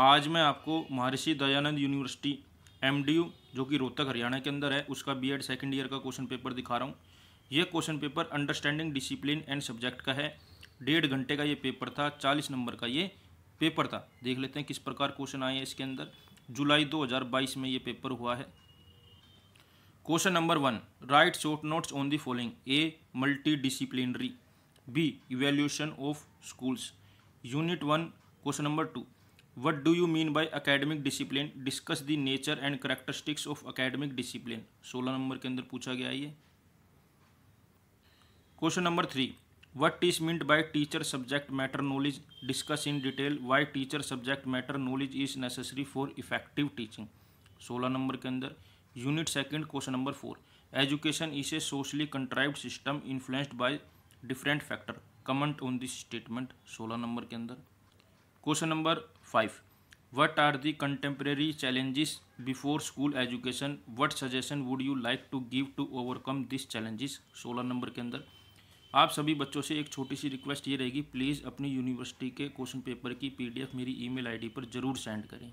आज मैं आपको महर्षि दयानंद यूनिवर्सिटी एम जो कि रोहतक हरियाणा के अंदर है उसका बी एड सेकेंड ईयर का क्वेश्चन पेपर दिखा रहा हूँ यह question paper understanding discipline and subject का है डेढ़ घंटे का ये पेपर था चालीस नंबर का ये पेपर था देख लेते हैं किस प्रकार क्वेश्चन आए हैं इसके अंदर जुलाई 2022 में ये पेपर हुआ है question number one write short notes on the following a multi disciplinary b evaluation of schools unit one question number two what do you mean by academic discipline discuss the nature and characteristics of academic discipline सोलह number के अंदर पूछा गया ये question number three what is meant by teacher subject matter knowledge discuss in detail why teacher subject matter knowledge is necessary for effective teaching सोलह number के अंदर unit second question number four education is a socially contrived system influenced by different factor comment on this statement सोलह number के अंदर question number five what are the contemporary challenges before school education what suggestion would you like to give to overcome this challenges सोलह number के अंदर आप सभी बच्चों से एक छोटी सी रिक्वेस्ट ये रहेगी प्लीज़ अपनी यूनिवर्सिटी के क्वेश्चन पेपर की पीडीएफ मेरी ईमेल आईडी पर ज़रूर सेंड करें